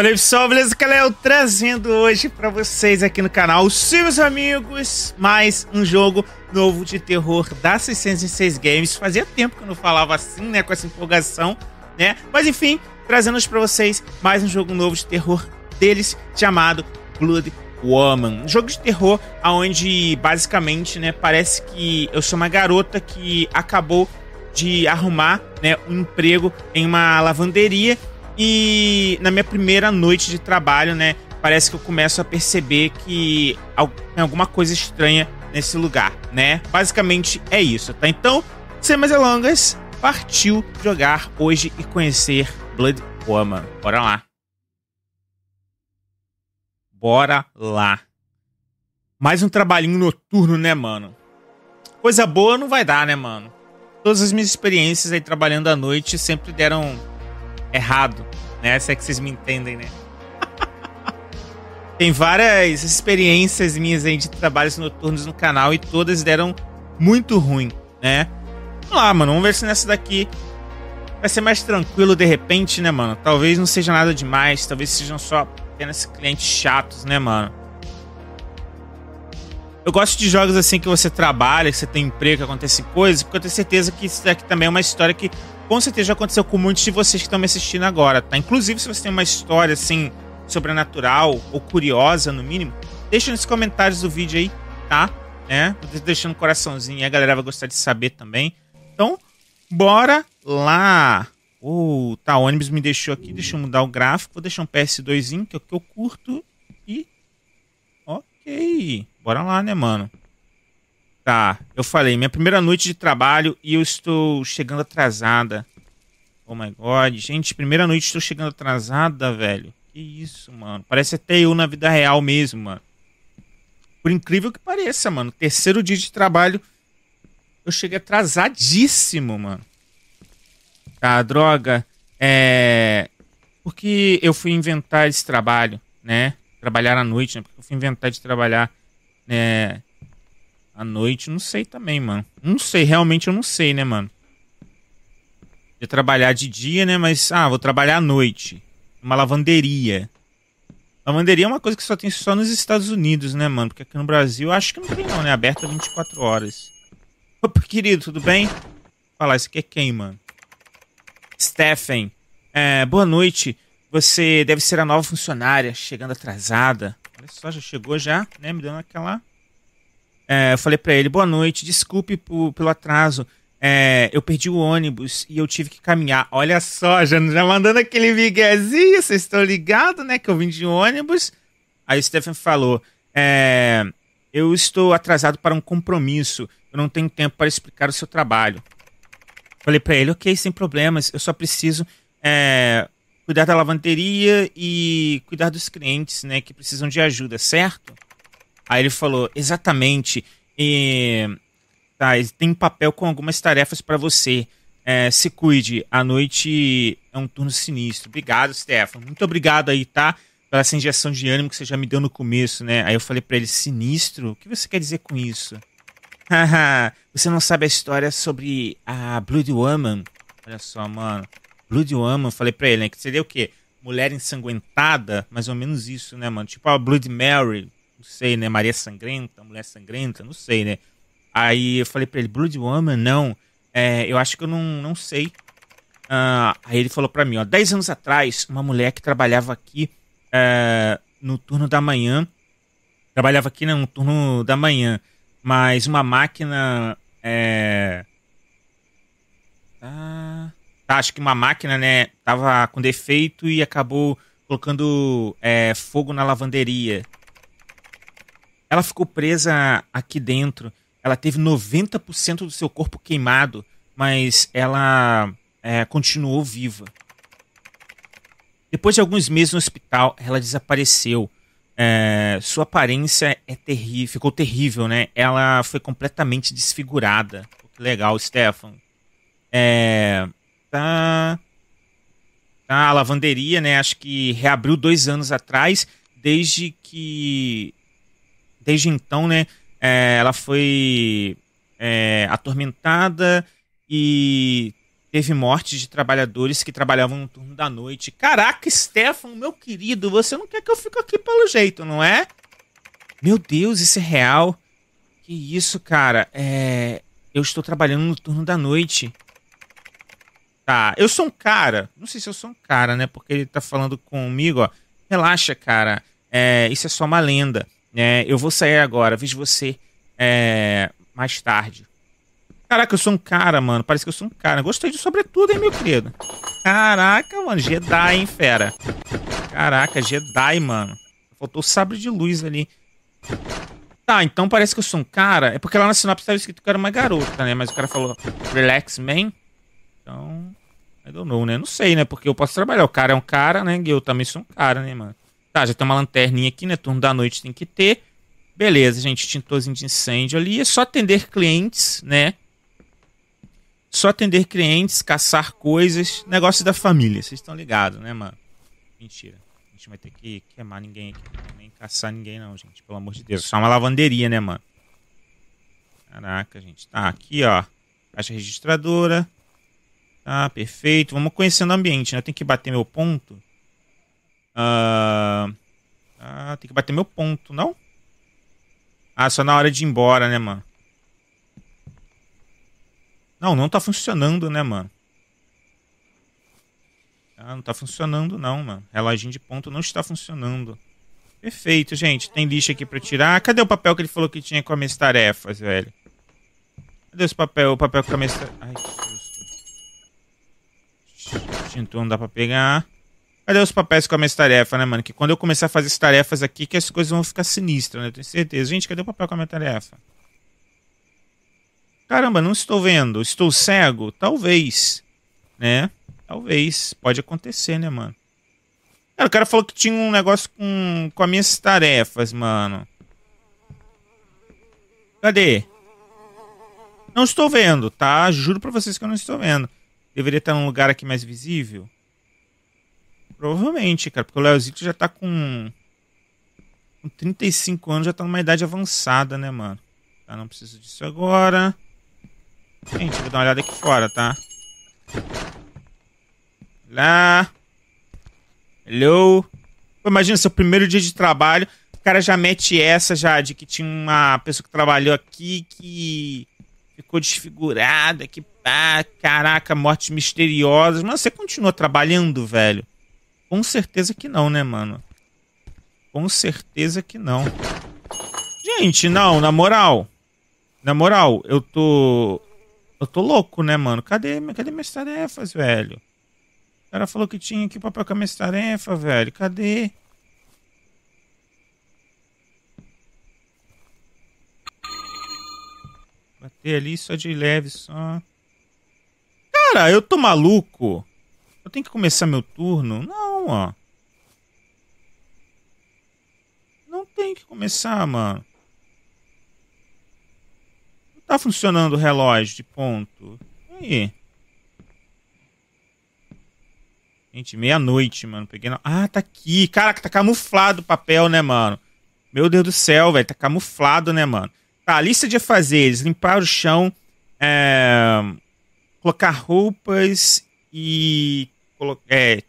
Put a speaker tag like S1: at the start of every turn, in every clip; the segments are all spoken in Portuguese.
S1: Falei pessoal, beleza? Que eu é trazendo hoje para vocês aqui no canal, sim meus amigos, mais um jogo novo de terror da 606 Games. Fazia tempo que eu não falava assim, né, com essa empolgação, né? Mas enfim, trazendo hoje para vocês mais um jogo novo de terror deles chamado Blood Woman. Um jogo de terror aonde basicamente, né, parece que eu sou uma garota que acabou de arrumar né, um emprego em uma lavanderia e na minha primeira noite de trabalho, né? Parece que eu começo a perceber que tem alguma coisa estranha nesse lugar, né? Basicamente é isso, tá? Então, sem mais delongas, partiu jogar hoje e conhecer Blood Woman. Bora lá. Bora lá. Mais um trabalhinho noturno, né, mano? Coisa boa não vai dar, né, mano? Todas as minhas experiências aí trabalhando à noite sempre deram errado. Né? Se é que vocês me entendem, né? Tem várias experiências minhas aí de trabalhos noturnos no canal e todas deram muito ruim, né? Vamos lá, mano. Vamos ver se nessa daqui vai ser mais tranquilo de repente, né, mano? Talvez não seja nada demais. Talvez sejam só apenas clientes chatos, né, mano? Eu gosto de jogos assim que você trabalha, que você tem emprego, que acontecem coisas, porque eu tenho certeza que isso daqui também é uma história que com certeza já aconteceu com muitos de vocês que estão me assistindo agora, tá? Inclusive, se você tem uma história assim, sobrenatural ou curiosa, no mínimo, deixa nos comentários do vídeo aí, tá? Né? Deixando um coraçãozinho a galera vai gostar de saber também. Então, bora lá! O, uh, tá, o ônibus me deixou aqui, deixa eu mudar o gráfico, vou deixar um PS2, que é o que eu curto. E. Ok. Bora lá, né, mano? Tá, eu falei, minha primeira noite de trabalho e eu estou chegando atrasada. Oh my god, gente, primeira noite estou chegando atrasada, velho. Que isso, mano. Parece até eu na vida real mesmo, mano. Por incrível que pareça, mano. Terceiro dia de trabalho, eu cheguei atrasadíssimo, mano. Tá, droga. É. Porque eu fui inventar esse trabalho, né? Trabalhar à noite, né? Porque eu fui inventar de trabalhar, né? À noite, não sei também, mano. Não sei, realmente eu não sei, né, mano? De trabalhar de dia, né? Mas, ah, vou trabalhar à noite. Uma lavanderia. Lavanderia é uma coisa que só tem só nos Estados Unidos, né, mano? Porque aqui no Brasil acho que não tem não, né? Aberta 24 horas. Opa, querido, tudo bem? Falar, isso aqui é quem, mano? Stephen. É, boa noite. Você deve ser a nova funcionária, chegando atrasada. Olha só, já chegou já, né? Me dando aquela é, eu falei para ele, boa noite, desculpe por, pelo atraso. É, eu perdi o ônibus e eu tive que caminhar. Olha só, já, já mandando aquele miguezinho, vocês estão ligados, né? Que eu vim de ônibus. Aí o Stephen falou: é, Eu estou atrasado para um compromisso. Eu não tenho tempo para explicar o seu trabalho. Falei para ele: Ok, sem problemas. Eu só preciso é, cuidar da lavanderia e cuidar dos clientes, né? Que precisam de ajuda, certo? Aí ele falou: exatamente. E, tá, tem papel com algumas tarefas para você. É, se cuide. A noite é um turno sinistro. Obrigado, Stefano. Muito obrigado aí, tá? Pela essa injeção de ânimo que você já me deu no começo, né? Aí eu falei para ele: sinistro? O que você quer dizer com isso? Haha, você não sabe a história sobre a Blood Woman? Olha só, mano. Blood Woman, falei pra ele, né? Que seria o quê? Mulher ensanguentada, mais ou menos isso, né, mano? Tipo a Blood Mary, não sei, né? Maria Sangrenta, Mulher Sangrenta, não sei, né? Aí eu falei pra ele, Blood Woman, não. É, eu acho que eu não, não sei. Uh, aí ele falou pra mim, ó, 10 anos atrás, uma mulher que trabalhava aqui uh, no turno da manhã, trabalhava aqui né, no turno da manhã, mas uma máquina é... Tá, tá, acho que uma máquina, né, tava com defeito e acabou colocando é, fogo na lavanderia. Ela ficou presa aqui dentro. Ela teve 90% do seu corpo queimado, mas ela é, continuou viva. Depois de alguns meses no hospital, ela desapareceu. É, sua aparência é terrível, ficou terrível, né? Ela foi completamente desfigurada. Que legal, Stefan. É, tá, tá, a lavanderia, né? Acho que reabriu dois anos atrás, desde que desde então, né, é, ela foi é, atormentada e teve morte de trabalhadores que trabalhavam no turno da noite. Caraca, Stefan, meu querido, você não quer que eu fique aqui pelo jeito, não é? Meu Deus, isso é real. Que isso, cara. É... Eu estou trabalhando no turno da noite. Tá, eu sou um cara. Não sei se eu sou um cara, né? Porque ele tá falando comigo, ó. Relaxa, cara. É... Isso é só uma lenda. É, eu vou sair agora, vejo você é, mais tarde. Caraca, eu sou um cara, mano. Parece que eu sou um cara. Gostei de sobretudo, hein, meu querido. Caraca, mano. Jedi, hein, fera. Caraca, Jedi, mano. Faltou sabre de luz ali. Tá, então parece que eu sou um cara. É porque lá na sinopse estava escrito que eu era uma garota, né? Mas o cara falou, relax, man. Então, I don't know, né? Não sei, né? Porque eu posso trabalhar. O cara é um cara, né? E eu também sou um cara, né, mano? Tá, já tem uma lanterninha aqui, né? Turno da noite tem que ter. Beleza, gente, Tintorzinho de incêndio ali. É só atender clientes, né? Só atender clientes, caçar coisas. Negócio da família, vocês estão ligados, né, mano? Mentira. A gente vai ter que queimar ninguém aqui. Nem caçar ninguém, não, gente. Pelo amor de Deus. Só uma lavanderia, né, mano? Caraca, gente. Tá, aqui, ó. Caixa registradora. Tá, perfeito. Vamos conhecendo o ambiente, né? Eu tenho que bater meu ponto. Ah. Uh tem que bater meu ponto, não? Ah, só na hora de ir embora, né, mano? Não, não tá funcionando, né, mano? Ah, não tá funcionando não, mano. Reloginho de ponto não está funcionando. Perfeito, gente. Tem lixo aqui pra tirar. Cadê o papel que ele falou que tinha com as minhas tarefas, velho? Cadê esse papel? O papel com as minhas tarefas... Ai, que susto. Tinto não dá pra pegar. Cadê os papéis com a minha tarefa, né, mano? Que quando eu começar a fazer as tarefas aqui, que as coisas vão ficar sinistras, né? Eu tenho certeza. Gente, cadê o papel com a minha tarefa? Caramba, não estou vendo. Estou cego? Talvez. Né? Talvez. Pode acontecer, né, mano? Cara, o cara falou que tinha um negócio com, com as minhas tarefas, mano. Cadê? Não estou vendo, tá? Juro pra vocês que eu não estou vendo. Deveria estar num lugar aqui mais visível. Provavelmente, cara, porque o Leozito já tá com. Com 35 anos, já tá numa idade avançada, né, mano? Tá, não preciso disso agora. Gente, vou dar uma olhada aqui fora, tá? Lá. Hello. Imagina seu primeiro dia de trabalho. O cara já mete essa já de que tinha uma pessoa que trabalhou aqui que ficou desfigurada, que pá, caraca, mortes misteriosas. Mas você continua trabalhando, velho. Com certeza que não, né, mano? Com certeza que não. Gente, não, na moral. Na moral, eu tô. Eu tô louco, né, mano? Cadê, cadê minhas tarefas, velho? O cara falou que tinha aqui o papel com as minhas tarefas, velho. Cadê? Bater ali só de leve, só. Cara, eu tô maluco. Eu tenho que começar meu turno? Não, ó. Não tem que começar, mano. Não tá funcionando o relógio de ponto. aí? Gente, meia-noite, mano. Peguei na... Ah, tá aqui. Caraca, tá camuflado o papel, né, mano? Meu Deus do céu, velho. Tá camuflado, né, mano? Tá, a lista de fazeres. Limpar o chão. É... Colocar roupas e é,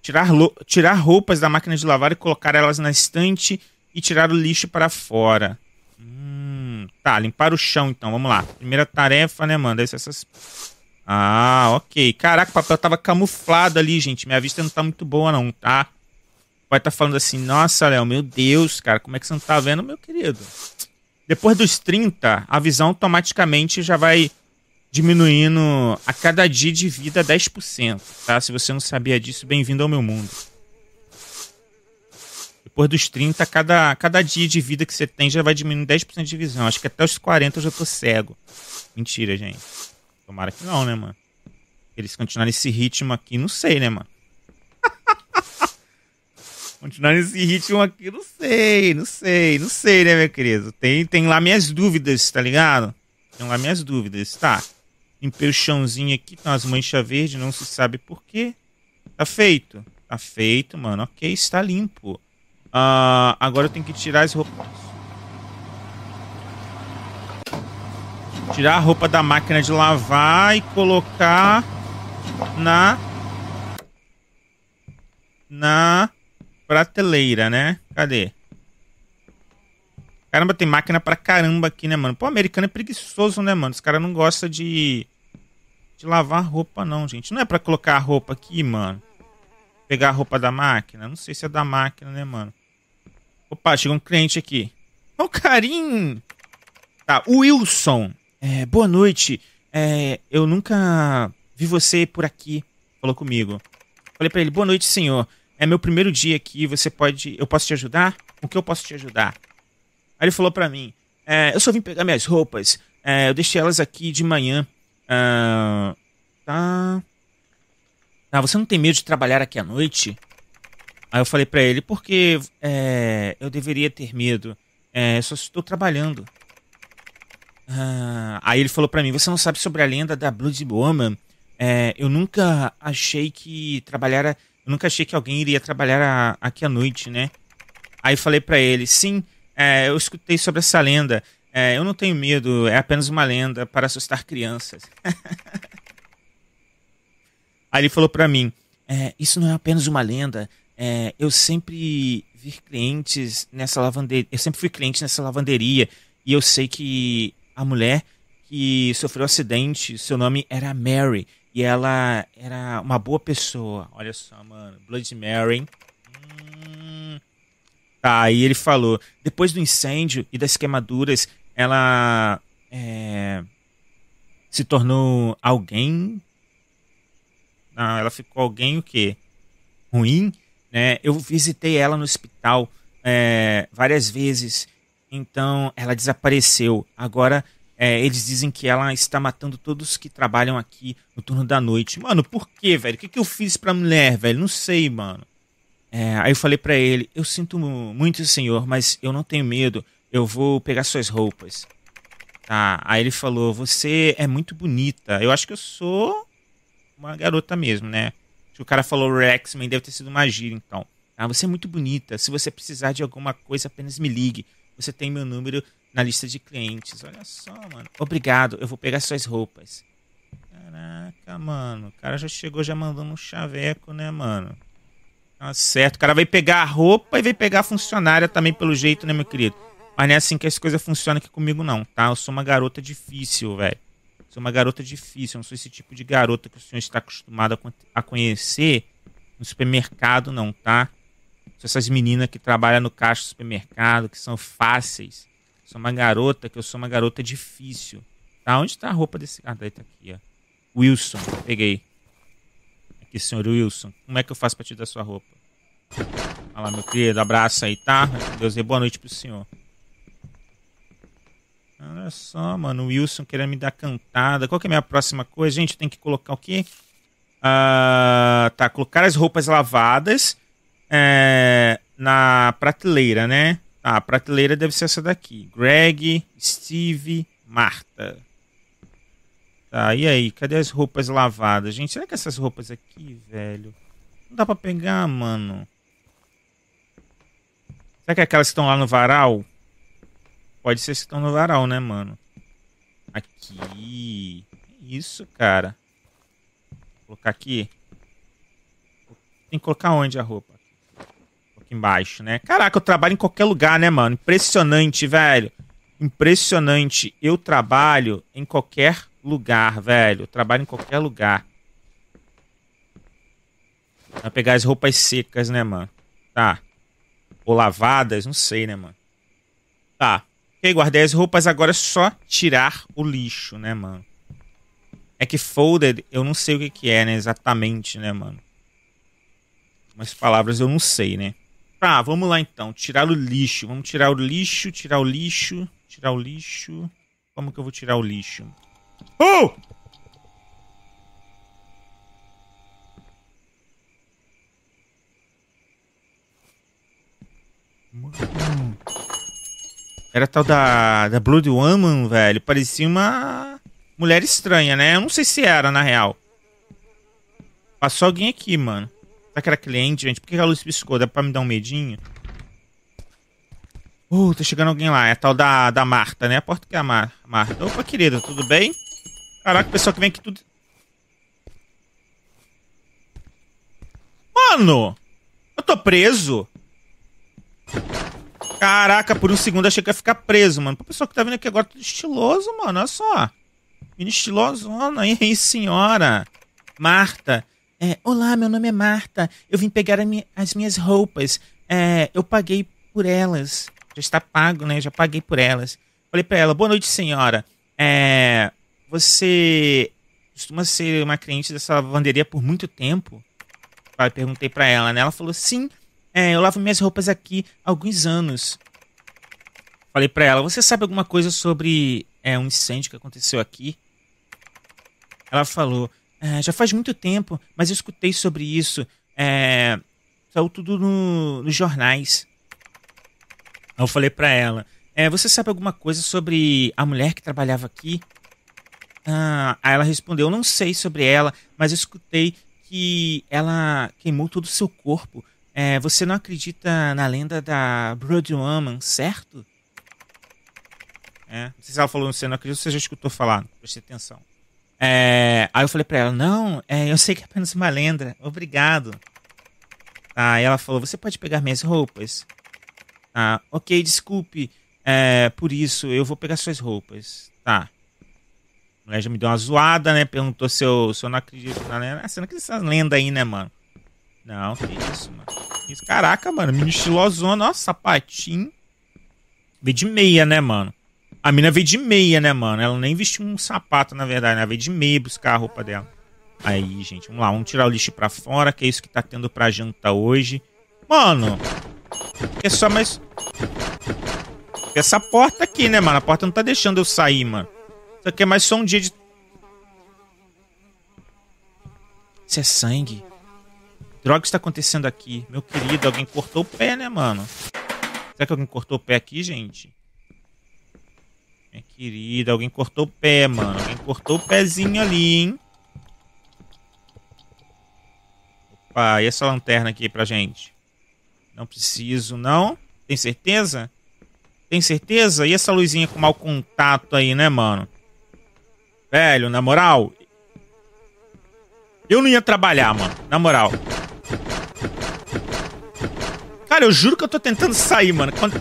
S1: tirar, tirar roupas da máquina de lavar e colocar elas na estante e tirar o lixo para fora. Hum, tá, limpar o chão então, vamos lá. Primeira tarefa, né, manda? Essas. Ah, ok. Caraca, o papel tava camuflado ali, gente. Minha vista não tá muito boa, não, tá? Vai estar tá falando assim, nossa, Léo, meu Deus, cara, como é que você não tá vendo, meu querido? Depois dos 30, a visão automaticamente já vai diminuindo a cada dia de vida 10%, tá? Se você não sabia disso, bem-vindo ao meu mundo. Depois dos 30, cada, cada dia de vida que você tem já vai diminuindo 10% de visão. Acho que até os 40 eu já tô cego. Mentira, gente. Tomara que não, né, mano? Eles continuarem esse ritmo aqui, não sei, né, mano? continuar nesse ritmo aqui, não sei, não sei, não sei, né, meu querido? Tem, tem lá minhas dúvidas, tá ligado? Tem lá minhas dúvidas, tá? Limpei o chãozinho aqui, tem umas manchas verdes, não se sabe por quê. Tá feito. Tá feito, mano. Ok, está limpo. Uh, agora eu tenho que tirar as roupas. Tirar a roupa da máquina de lavar e colocar na... Na prateleira, né? Cadê? Caramba, tem máquina pra caramba aqui, né, mano? Pô, americano é preguiçoso, né, mano? Os caras não gostam de. de lavar roupa, não, gente. Não é pra colocar a roupa aqui, mano. Pegar a roupa da máquina. Não sei se é da máquina, né, mano? Opa, chegou um cliente aqui. Ô, oh, carinho! Tá, Wilson. É, boa noite. É, eu nunca vi você por aqui. Falou comigo. Falei pra ele, boa noite, senhor. É meu primeiro dia aqui. Você pode. Eu posso te ajudar? O que eu posso te ajudar? Aí ele falou para mim: é, Eu só vim pegar minhas roupas. É, eu deixei elas aqui de manhã. Ah, tá. Ah, você não tem medo de trabalhar aqui à noite? Aí eu falei para ele: Porque é, eu deveria ter medo. É, só estou trabalhando. Ah, aí ele falou para mim: Você não sabe sobre a lenda da Blood Woman? É, eu nunca achei que trabalhara. Eu nunca achei que alguém iria trabalhar a, aqui à noite, né? Aí falei para ele: Sim. É, eu escutei sobre essa lenda. É, eu não tenho medo, é apenas uma lenda para assustar crianças. Aí ele falou para mim: é, Isso não é apenas uma lenda. É, eu sempre vi clientes nessa lavanderia. Eu sempre fui cliente nessa lavanderia. E eu sei que a mulher que sofreu um acidente, seu nome era Mary. E ela era uma boa pessoa. Olha só, mano. Blood Mary. Aí ele falou: depois do incêndio e das queimaduras, ela é, se tornou alguém. Não, ela ficou alguém o quê? Ruim? Né? Eu visitei ela no hospital é, várias vezes. Então ela desapareceu. Agora é, eles dizem que ela está matando todos que trabalham aqui no turno da noite. Mano, por quê, velho? O que, que eu fiz pra mulher, velho? Não sei, mano. É, aí eu falei para ele: Eu sinto muito, senhor, mas eu não tenho medo. Eu vou pegar suas roupas. Tá. Aí ele falou: Você é muito bonita. Eu acho que eu sou uma garota mesmo, né? o cara falou Rex, mas deve ter sido uma gira, então. Ah, você é muito bonita. Se você precisar de alguma coisa, apenas me ligue. Você tem meu número na lista de clientes. Olha só, mano. Obrigado, eu vou pegar suas roupas. Caraca, mano. O cara já chegou já mandando um chaveco, né, mano? Tá certo. O cara vai pegar a roupa e vai pegar a funcionária também, pelo jeito, né, meu querido? Mas não é assim que as coisas funcionam aqui comigo, não, tá? Eu sou uma garota difícil, velho. Sou uma garota difícil. Eu não sou esse tipo de garota que o senhor está acostumado a, conhecer no supermercado, não, tá? São essas meninas que trabalham no caixa do supermercado, que são fáceis. Sou uma garota, que eu sou uma garota difícil. Tá? Onde está a roupa desse. Ah, tá aqui, ó. Wilson, peguei aqui, senhor Wilson. Como é que eu faço pra te dar sua roupa? Fala, meu querido, abraço aí, tá? Deus e boa noite pro senhor. Olha só, mano, o Wilson querendo me dar cantada. Qual que é a minha próxima coisa? Gente, tem que colocar o quê? Ah, tá, colocar as roupas lavadas é, na prateleira, né? Tá, a prateleira deve ser essa daqui. Greg, Steve, Marta. Tá, e aí? Cadê as roupas lavadas? Gente, será que essas roupas aqui, velho? Não dá pra pegar, mano. Será que é aquelas que estão lá no varal? Pode ser que estão no varal, né, mano? Aqui. Isso, cara. Vou colocar aqui. Tem que colocar onde a roupa? Aqui embaixo, né? Caraca, eu trabalho em qualquer lugar, né, mano? Impressionante, velho. Impressionante. Eu trabalho em qualquer lugar, velho. trabalho em qualquer lugar. Vai pegar as roupas secas, né, mano? Tá. Ou lavadas, não sei, né, mano? Tá. Ok, guardei as roupas, agora é só tirar o lixo, né, mano? É que folded, eu não sei o que, que é, né, exatamente, né, mano? Umas palavras eu não sei, né? Tá, vamos lá então. Tirar o lixo. Vamos tirar o lixo, tirar o lixo, tirar o lixo. Como que eu vou tirar o lixo? Uh! Era tal da, da Blood Woman, velho. Parecia uma mulher estranha, né? Eu não sei se era, na real. Passou alguém aqui, mano. Será que era cliente, gente? Por que a luz piscou? Dá pra me dar um medinho? Uh, tá chegando alguém lá. É a tal da, da Marta, né? A porta que é a Mar Marta. Opa, querida, tudo bem? Caraca, o pessoal que vem aqui tudo. Mano! Eu tô preso? Caraca, por um segundo achei que ia ficar preso, mano. pessoal que tá vindo aqui agora, tudo estiloso, mano. Olha só. Menina estilosona. mano. aí, senhora? Marta. É, Olá, meu nome é Marta. Eu vim pegar minha, as minhas roupas. É, eu paguei por elas. Já está pago, né? Eu já paguei por elas. Falei pra ela, boa noite, senhora. É, você costuma ser uma cliente dessa lavanderia por muito tempo? Eu perguntei para ela, né? Ela falou: Sim, é, eu lavo minhas roupas aqui há alguns anos. Falei para ela: Você sabe alguma coisa sobre é, um incêndio que aconteceu aqui? Ela falou: é, Já faz muito tempo, mas eu escutei sobre isso. É, saiu tudo no, nos jornais. Eu falei para ela: é, Você sabe alguma coisa sobre a mulher que trabalhava aqui? Ah, aí ela respondeu: Não sei sobre ela, mas escutei que ela queimou todo o seu corpo. É, você não acredita na lenda da Blood Woman, certo? É, não sei se ela falou, você não acredita, você já escutou falar, preste atenção. É, aí eu falei pra ela: Não, é, eu sei que é apenas uma lenda, obrigado. Aí ela falou: Você pode pegar minhas roupas? Ah, ok, desculpe é, por isso, eu vou pegar suas roupas. Tá mulher é, já me deu uma zoada, né? Perguntou se eu, se eu não acredito na lenda. Ah, você não acredita nessa lenda aí, né, mano? Não, que isso, mano. isso, caraca, mano. Menino estilosona, ó, sapatinho. Veio de meia, né, mano? A mina veio de meia, né, mano? Ela nem vestiu um sapato, na verdade, né? Ela veio de meia buscar a roupa dela. Aí, gente, vamos lá. Vamos tirar o lixo pra fora, que é isso que tá tendo pra janta hoje. Mano, é só mais... Essa porta aqui, né, mano? A porta não tá deixando eu sair, mano que é mais só um dia de... Isso é sangue. Droga, está acontecendo aqui? Meu querido, alguém cortou o pé, né, mano? Será que alguém cortou o pé aqui, gente? Minha querida, alguém cortou o pé, mano. Alguém cortou o pezinho ali, hein? Opa, e essa lanterna aqui pra gente? Não preciso, não? Tem certeza? Tem certeza? E essa luzinha com mau contato aí, né, mano? Velho, na moral. Eu não ia trabalhar, mano. Na moral. Cara, eu juro que eu tô tentando sair, mano. Quando...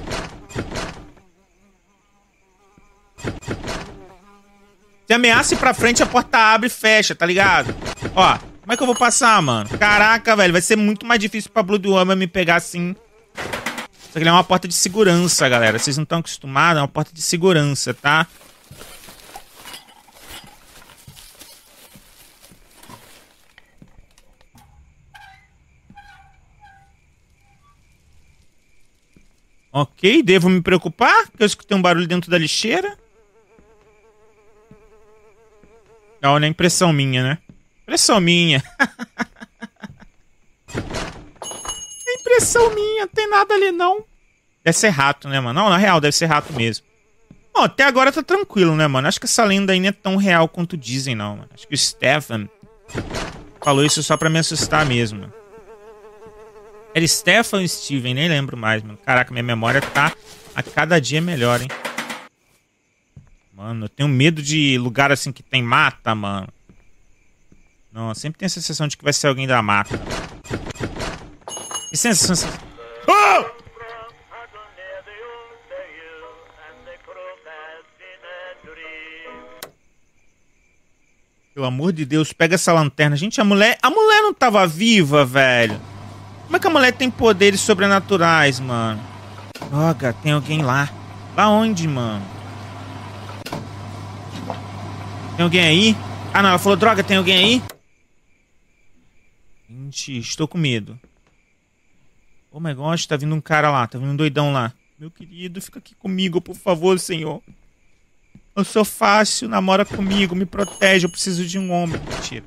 S1: Se ameaça ir pra frente, a porta abre e fecha, tá ligado? Ó, como é que eu vou passar, mano? Caraca, velho, vai ser muito mais difícil pra Blood Woman me pegar assim. Isso aqui é uma porta de segurança, galera. Vocês não estão acostumados, é uma porta de segurança, tá? Ok, devo me preocupar? Porque eu escutei um barulho dentro da lixeira. Ah, olha, é impressão minha, né? Impressão minha. é impressão minha, não tem nada ali não. Deve ser rato, né, mano? Não, na real, deve ser rato mesmo. Bom, até agora tá tranquilo, né, mano? Acho que essa lenda aí não é tão real quanto dizem, não, mano. Acho que o Stefan falou isso só pra me assustar mesmo. Mano. Era Stefan ou Steven, nem lembro mais, mano. Caraca, minha memória tá a cada dia melhor, hein? Mano, eu tenho medo de lugar assim que tem mata, mano. Não, sempre tem a sensação de que vai ser alguém da mata. Que sensação. Oh! Pelo amor de Deus, pega essa lanterna. Gente, a mulher. A mulher não tava viva, velho. Como é que a mulher tem poderes sobrenaturais, mano? Droga, tem alguém lá. Lá onde, mano? Tem alguém aí? Ah, não, ela falou, droga, tem alguém aí? Gente, estou com medo. Oh my gosh, tá vindo um cara lá, tá vindo um doidão lá. Meu querido, fica aqui comigo, por favor, senhor. Eu sou fácil, namora comigo, me protege, eu preciso de um homem. Mentira.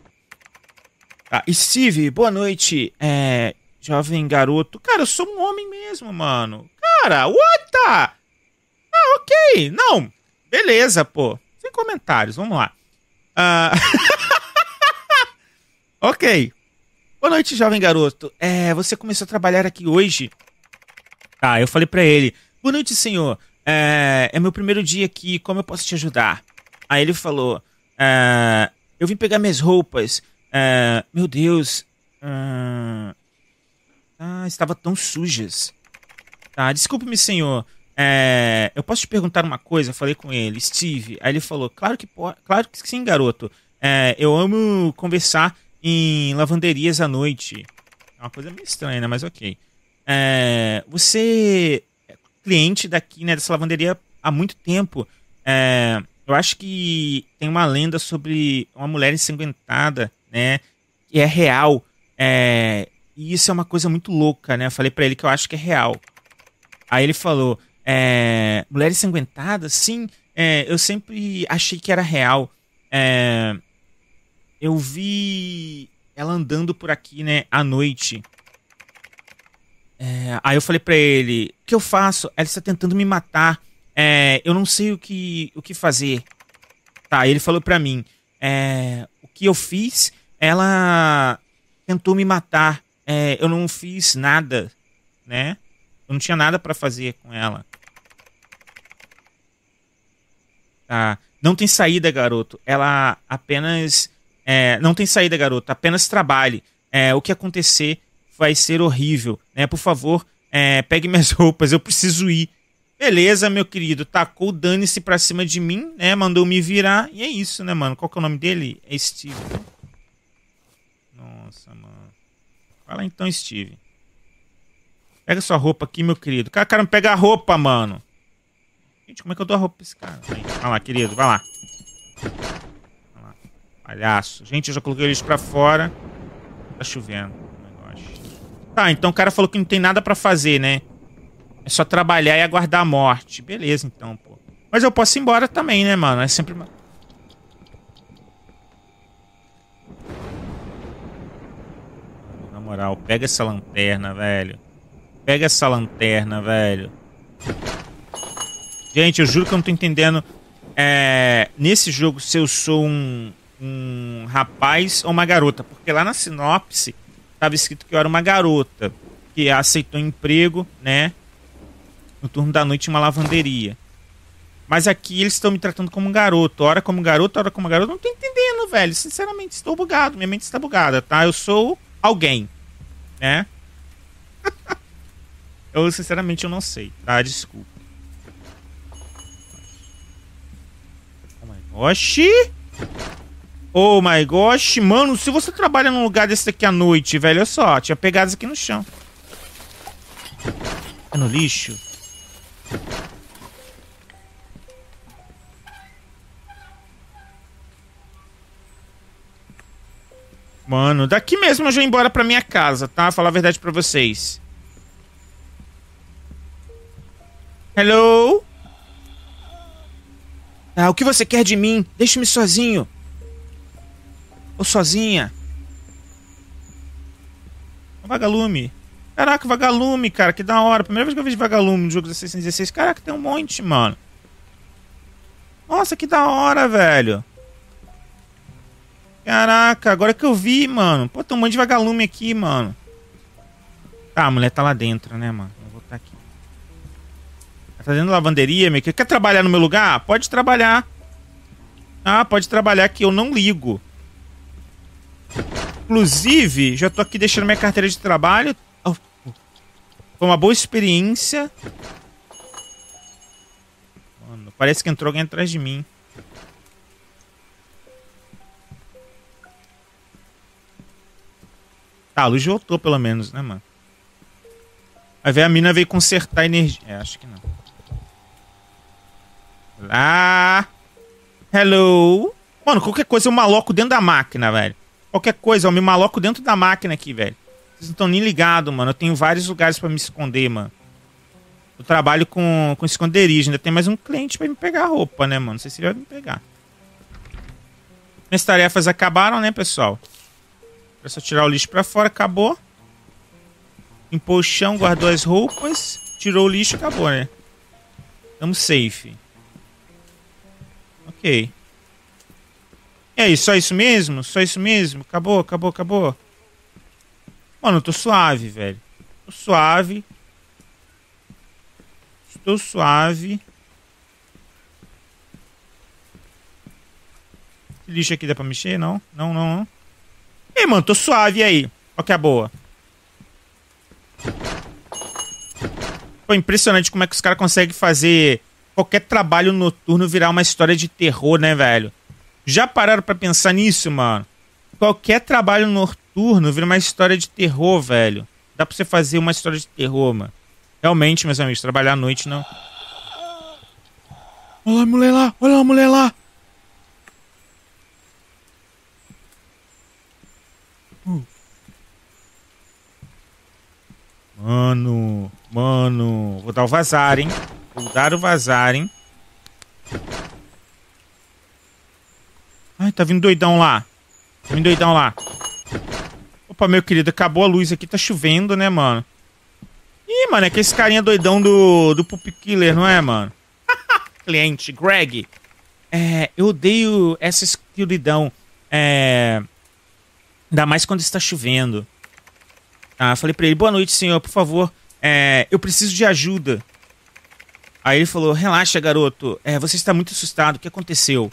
S1: Tá, Steve, boa noite. É, Jovem garoto. Cara, eu sou um homem mesmo, mano. Cara, what the? Ah, ok. Não. Beleza, pô. Sem comentários, vamos lá. Uh... ok. Boa noite, jovem garoto. É, você começou a trabalhar aqui hoje. Tá, ah, eu falei para ele. Boa noite, senhor. É, é meu primeiro dia aqui, como eu posso te ajudar? Aí ele falou: ah, Eu vim pegar minhas roupas. Ah, meu Deus. Ah, tão sujas. Tá, desculpe-me, senhor. É, eu posso te perguntar uma coisa? Eu falei com ele, Steve. Aí ele falou: Claro que pode, claro que sim, garoto. É, eu amo conversar em lavanderias à noite. É uma coisa meio estranha, né? Mas ok. É, você é cliente daqui, né? Dessa lavanderia há muito tempo. É, eu acho que tem uma lenda sobre uma mulher ensanguentada, né? Que é real. É, e isso é uma coisa muito louca, né? Eu falei para ele que eu acho que é real. Aí ele falou: é, Mulheres Sanguentadas? Sim, é, eu sempre achei que era real. É, eu vi ela andando por aqui, né, à noite. É, aí eu falei para ele: O que eu faço? Ela está tentando me matar. É, eu não sei o que, o que fazer. Tá, ele falou para mim: é, O que eu fiz? Ela tentou me matar é, eu não fiz nada, né? Eu não tinha nada para fazer com ela. Tá. Não tem saída, garoto. Ela apenas. É, não tem saída, garoto. Apenas trabalhe. É, o que acontecer vai ser horrível, né? Por favor, é, pegue minhas roupas, eu preciso ir. Beleza, meu querido. Tacou dane-se pra cima de mim, né? Mandou me virar. E é isso, né, mano? Qual que é o nome dele? É Steve. Né? Nossa, mano. Fala então, Steve. Pega sua roupa aqui, meu querido. Cara, cara, não pega a roupa, mano. Gente, como é que eu dou a roupa pra esse cara? Vai lá, querido, vai lá. Vai lá. Palhaço. Gente, eu já coloquei eles pra fora. Tá chovendo. Tá, então o cara falou que não tem nada pra fazer, né? É só trabalhar e aguardar a morte. Beleza, então, pô. Mas eu posso ir embora também, né, mano? É sempre... moral, pega essa lanterna, velho. Pega essa lanterna, velho. Gente, eu juro que eu não tô entendendo. É, nesse jogo, se eu sou um, um rapaz ou uma garota. Porque lá na sinopse tava escrito que eu era uma garota. Que aceitou emprego, né? No turno da noite em uma lavanderia. Mas aqui eles estão me tratando como um garoto. Ora como garoto, ora como garoto. Não tô entendendo, velho. Sinceramente, estou bugado. Minha mente está bugada, tá? Eu sou alguém né? eu, sinceramente, eu não sei, tá? Desculpa. Oh my gosh! Oh my gosh! Mano, se você trabalha num lugar desse aqui à noite, velho, olha só, tinha pegadas aqui no chão. É no lixo. Mano, daqui mesmo eu já ia embora pra minha casa, tá? Falar a verdade pra vocês. Hello? Ah, o que você quer de mim? Deixe-me sozinho. Ou sozinha. Vagalume. Caraca, vagalume, cara, que da hora. Primeira vez que eu vejo vagalume no jogo da 616. Caraca, tem um monte, mano. Nossa, que da hora, velho. Caraca, agora que eu vi, mano. Pô, tem um monte de vagalume aqui, mano. Tá, a mulher tá lá dentro, né, mano? vou estar tá aqui. tá dentro da lavanderia, meu. Quer trabalhar no meu lugar? Pode trabalhar. Ah, pode trabalhar que eu não ligo. Inclusive, já tô aqui deixando minha carteira de trabalho. Foi uma boa experiência. Mano, parece que entrou alguém atrás de mim. Tá, a luz voltou pelo menos, né, mano? Vai ver, a mina veio consertar energia. É, acho que não. Lá. Hello. Mano, qualquer coisa eu maloco dentro da máquina, velho. Qualquer coisa, eu me maloco dentro da máquina aqui, velho. Vocês não estão nem ligados, mano. Eu tenho vários lugares para me esconder, mano. Eu trabalho com, com esconderijo. Ainda tem mais um cliente para me pegar roupa, né, mano? Não sei se ele vai me pegar. Minhas tarefas acabaram, né, pessoal? É só tirar o lixo pra fora, acabou. Limpou o chão, guardou as roupas, tirou o lixo, acabou, né? Tamo safe. Ok. E é aí, só isso mesmo? Só isso mesmo? Acabou, acabou, acabou. Mano, eu tô suave, velho. Tô suave. Estou suave. Esse lixo aqui dá pra mexer? Não? Não, não, não. Ih, mano, tô suave aí. Qual que é a boa? Foi impressionante como é que os caras conseguem fazer qualquer trabalho noturno virar uma história de terror, né, velho? Já pararam para pensar nisso, mano? Qualquer trabalho noturno vira uma história de terror, velho. Dá pra você fazer uma história de terror, mano. Realmente, meus amigos, trabalhar à noite não. Olha lá, mulher lá, olha lá, mulher lá. Mano, mano. Vou dar o vazar, hein? Vou dar o vazar, hein? Ai, tá vindo doidão lá. Tá vindo doidão lá. Opa, meu querido, acabou a luz aqui. Tá chovendo, né, mano? Ih, mano, é que esse carinha doidão do, do Pup Killer, não é, mano? Cliente, Greg. É, eu odeio essa escuridão. É... Ainda mais quando está chovendo. Tá? Falei para ele, boa noite, senhor, por favor, é, eu preciso de ajuda. Aí ele falou, relaxa, garoto, é, você está muito assustado, o que aconteceu?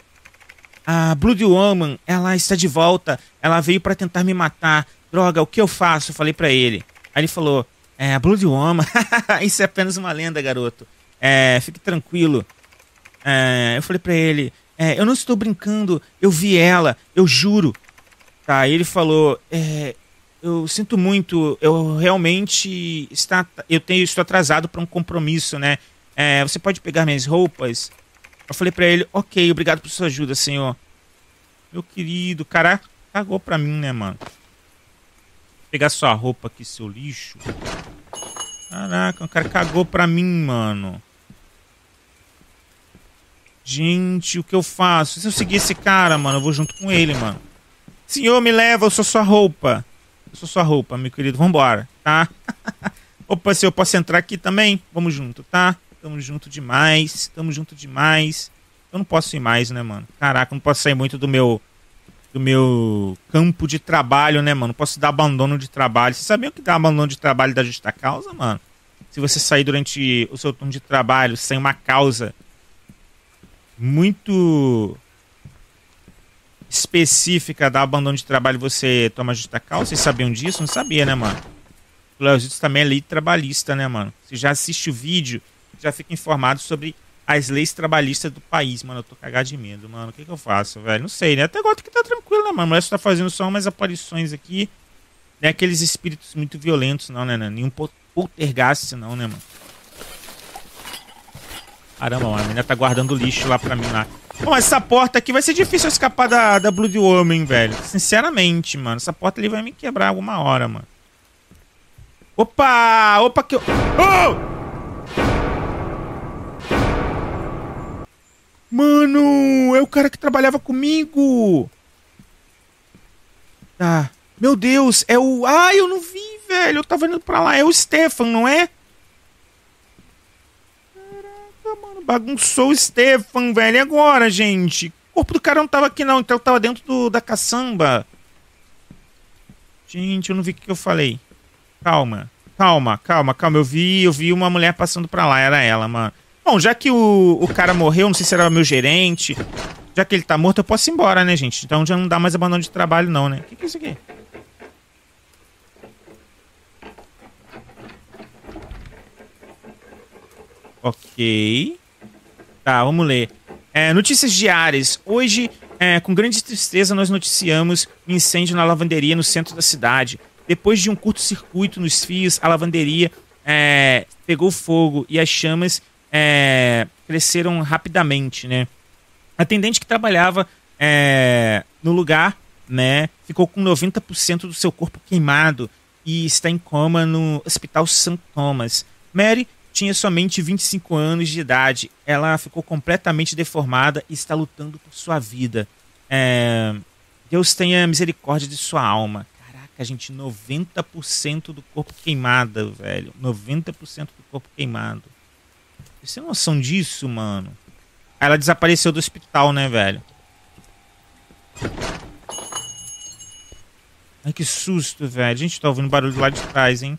S1: A Blood Woman, ela está de volta, ela veio para tentar me matar. Droga, o que eu faço? Eu falei para ele. Aí ele falou, é, a Blood Woman, isso é apenas uma lenda, garoto. É, fique tranquilo. É, eu falei para ele, é, eu não estou brincando, eu vi ela, eu juro. Tá, ele falou, é, eu sinto muito, eu realmente está, eu tenho estou atrasado para um compromisso, né? É, você pode pegar minhas roupas? Eu falei para ele, ok, obrigado por sua ajuda, senhor. Meu querido, cara, cagou pra mim, né, mano? Vou pegar sua roupa aqui, seu lixo. Caraca, o cara cagou pra mim, mano. Gente, o que eu faço? Se eu seguir esse cara, mano, eu vou junto com ele, mano. Senhor, me leva, eu sou sua roupa sou é sua roupa, meu querido. Vambora, tá? Opa, se eu posso entrar aqui também? Vamos junto, tá? Tamo junto demais. Tamo junto demais. Eu não posso ir mais, né, mano? Caraca, não posso sair muito do meu do meu campo de trabalho, né, mano? Não posso dar abandono de trabalho. Você sabia o que dá abandono de trabalho da justa causa, mano? Se você sair durante o seu turno de trabalho sem uma causa muito específica da abandono de trabalho você toma justa causa? Vocês sabiam disso? Não sabia, né, mano? O Leozito também é lei trabalhista, né, mano? Você já assiste o vídeo, já fica informado sobre as leis trabalhistas do país, mano. Eu tô cagado de medo, mano. O que, que eu faço, velho? Não sei, né? Até agora que tá tranquilo, né, mano? Mas tá fazendo só umas aparições aqui. Nem é aqueles espíritos muito violentos, não, né, né? Nenhum poltergeist, não, né, mano? Caramba, mano, a menina tá guardando lixo lá pra mim lá. Bom, essa porta aqui vai ser difícil escapar da, da Blood Woman, velho. Sinceramente, mano. Essa porta ali vai me quebrar alguma hora, mano. Opa! Opa que eu... Oh! Mano, é o cara que trabalhava comigo. Tá. Ah, meu Deus, é o... Ah, eu não vi, velho. Eu tava indo pra lá. É o Stefan, não é? bagunçou o Stefan, velho. E agora, gente? O corpo do cara não tava aqui, não. Então tava dentro do, da caçamba. Gente, eu não vi o que eu falei. Calma, calma, calma, calma. Eu vi, eu vi uma mulher passando pra lá. Era ela, mano. Bom, já que o, o cara morreu, não sei se era meu gerente. Já que ele tá morto, eu posso ir embora, né, gente? Então já não dá mais abandono de trabalho, não, né? O que, que é isso aqui? Ok. Tá, vamos ler. É, notícias diárias. Hoje, é, com grande tristeza, nós noticiamos um incêndio na lavanderia no centro da cidade. Depois de um curto-circuito nos fios, a lavanderia é, pegou fogo e as chamas é, cresceram rapidamente, né? A atendente que trabalhava é, no lugar, né, ficou com 90% do seu corpo queimado e está em coma no Hospital São Thomas. Mary tinha somente 25 anos de idade. Ela ficou completamente deformada e está lutando por sua vida. É... Deus tenha misericórdia de sua alma. Caraca, gente, 90% do corpo queimado, velho. 90% do corpo queimado. Você tem noção disso, mano? Ela desapareceu do hospital, né, velho? Ai, que susto, velho. A gente tá ouvindo barulho lá de trás, hein?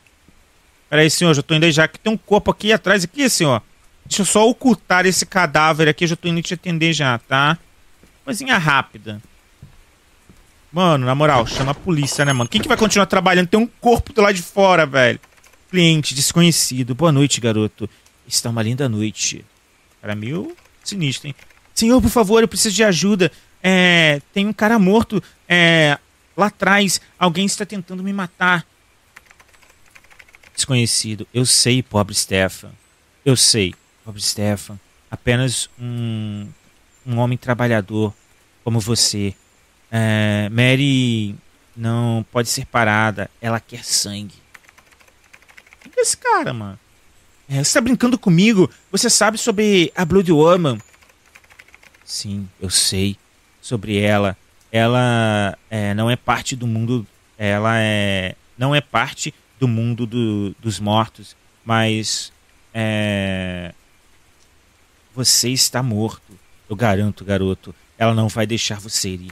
S1: Peraí, senhor, já tô indo aí já, que tem um corpo aqui atrás, aqui, senhor. Deixa eu só ocultar esse cadáver aqui, já tô indo te atender já, tá? Coisinha rápida. Mano, na moral, chama a polícia, né, mano? Quem que vai continuar trabalhando? Tem um corpo do lado de fora, velho. Cliente desconhecido. Boa noite, garoto. Está uma linda noite. Era meio sinistro, hein? Senhor, por favor, eu preciso de ajuda. É, tem um cara morto é, lá atrás. Alguém está tentando me matar desconhecido. Eu sei, pobre Stefan. Eu sei, pobre Stefan. Apenas um, um homem trabalhador como você. É, Mary não pode ser parada. Ela quer sangue. Quem é esse cara, mano? É, você está brincando comigo? Você sabe sobre a Blood Woman? Sim, eu sei sobre ela. Ela é, não é parte do mundo. Ela é, não é parte do mundo do, dos mortos, mas é, você está morto. Eu garanto, garoto. Ela não vai deixar você ir.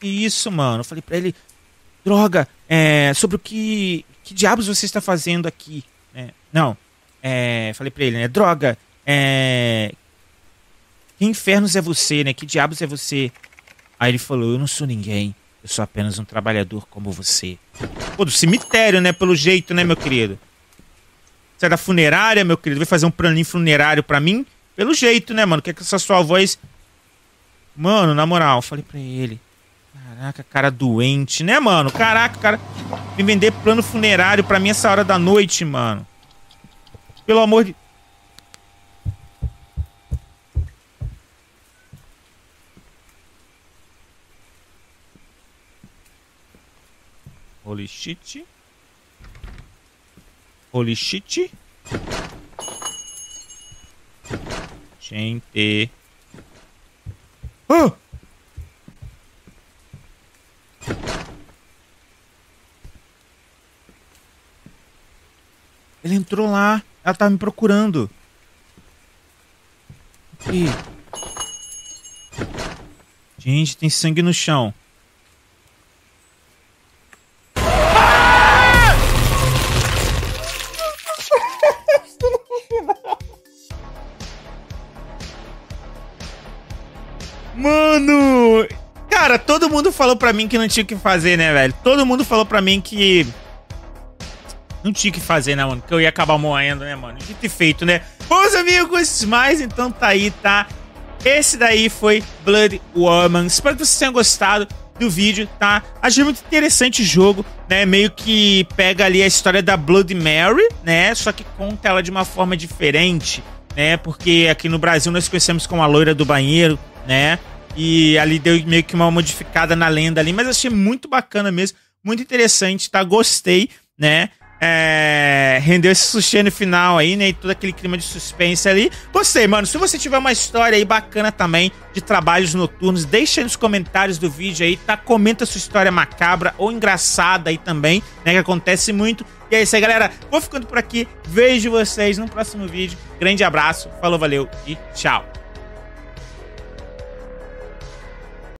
S1: E isso, mano. Eu falei para ele, droga, é, sobre o que, que diabos você está fazendo aqui? É, não, é, falei para ele, né? Droga, é, que infernos é você, né? Que diabos é você? Aí ele falou, eu não sou ninguém. Eu sou apenas um trabalhador como você. Pô, do cemitério, né? Pelo jeito, né, meu querido? Você é da funerária, meu querido? Vai fazer um planinho funerário para mim? Pelo jeito, né, mano? Quer que essa sua voz. Mano, na moral, falei pra ele. Caraca, cara doente, né, mano? Caraca, cara. Me vender plano funerário pra mim essa hora da noite, mano. Pelo amor de. Holy shit. Holy shit. Gente. Ah! Ele entrou lá. Ela tá me procurando. E... Gente, tem sangue no chão. Mano! Cara, todo mundo falou pra mim que não tinha o que fazer, né, velho? Todo mundo falou pra mim que. Não tinha o que fazer, né, mano? Que eu ia acabar morrendo, né, mano? Dito e feito, né? Bons amigos, mas então tá aí, tá? Esse daí foi Blood Woman. Espero que vocês tenham gostado do vídeo, tá? Achei muito interessante o jogo, né? Meio que pega ali a história da Blood Mary, né? Só que conta ela de uma forma diferente, né? Porque aqui no Brasil nós conhecemos como a loira do banheiro, né? E ali deu meio que uma modificada na lenda ali, mas achei muito bacana mesmo, muito interessante, tá? Gostei, né? É, rendeu esse sushi no final aí, né? E todo aquele clima de suspense ali. Gostei, mano. Se você tiver uma história aí bacana também de trabalhos noturnos, deixa aí nos comentários do vídeo aí, tá? Comenta sua história macabra ou engraçada aí também, né? Que acontece muito. E é isso aí, galera. Vou ficando por aqui. Vejo vocês no próximo vídeo. Grande abraço, falou, valeu e tchau.